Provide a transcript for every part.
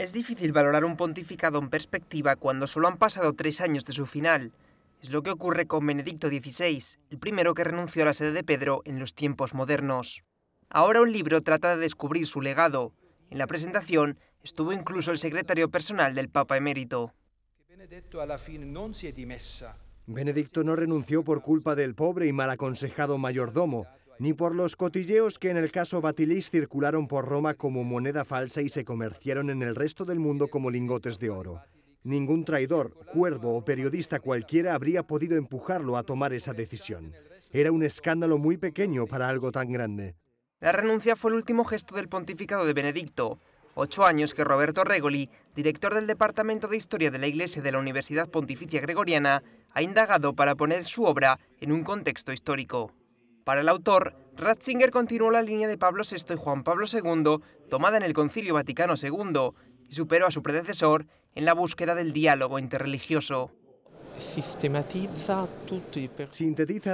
Es difícil valorar un pontificado en perspectiva cuando solo han pasado tres años de su final. Es lo que ocurre con Benedicto XVI, el primero que renunció a la sede de Pedro en los tiempos modernos. Ahora un libro trata de descubrir su legado. En la presentación estuvo incluso el secretario personal del Papa emérito. Benedicto no renunció por culpa del pobre y mal aconsejado mayordomo, ni por los cotilleos que en el caso Batilis circularon por Roma como moneda falsa y se comerciaron en el resto del mundo como lingotes de oro. Ningún traidor, cuervo o periodista cualquiera habría podido empujarlo a tomar esa decisión. Era un escándalo muy pequeño para algo tan grande. La renuncia fue el último gesto del pontificado de Benedicto, ocho años que Roberto Regoli, director del Departamento de Historia de la Iglesia de la Universidad Pontificia Gregoriana, ha indagado para poner su obra en un contexto histórico. Para el autor, Ratzinger continuó la línea de Pablo VI y Juan Pablo II tomada en el Concilio Vaticano II y superó a su predecesor en la búsqueda del diálogo interreligioso. Sintetiza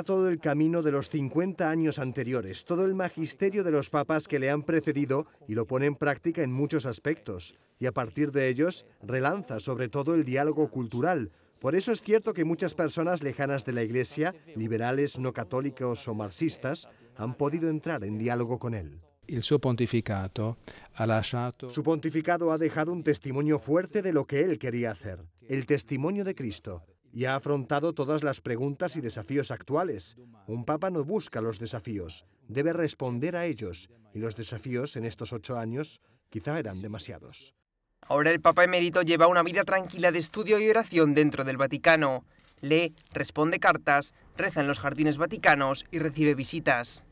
todo el camino de los 50 años anteriores, todo el magisterio de los papas que le han precedido y lo pone en práctica en muchos aspectos. Y a partir de ellos, relanza sobre todo el diálogo cultural, por eso es cierto que muchas personas lejanas de la Iglesia, liberales, no católicos o marxistas, han podido entrar en diálogo con él. Su pontificado ha dejado un testimonio fuerte de lo que él quería hacer, el testimonio de Cristo, y ha afrontado todas las preguntas y desafíos actuales. Un papa no busca los desafíos, debe responder a ellos, y los desafíos en estos ocho años quizá eran demasiados. Ahora el Papa emérito lleva una vida tranquila de estudio y oración dentro del Vaticano. Lee, responde cartas, reza en los jardines vaticanos y recibe visitas.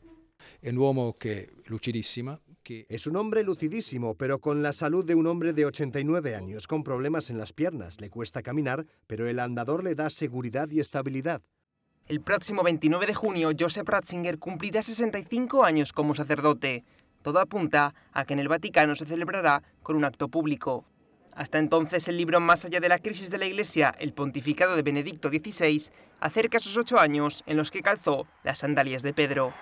Es un hombre lucidísimo, pero con la salud de un hombre de 89 años, con problemas en las piernas. Le cuesta caminar, pero el andador le da seguridad y estabilidad. El próximo 29 de junio, Joseph Ratzinger cumplirá 65 años como sacerdote. Todo apunta a que en el Vaticano se celebrará con un acto público. Hasta entonces, el libro Más allá de la crisis de la Iglesia, el pontificado de Benedicto XVI, acerca sus ocho años en los que calzó las sandalias de Pedro.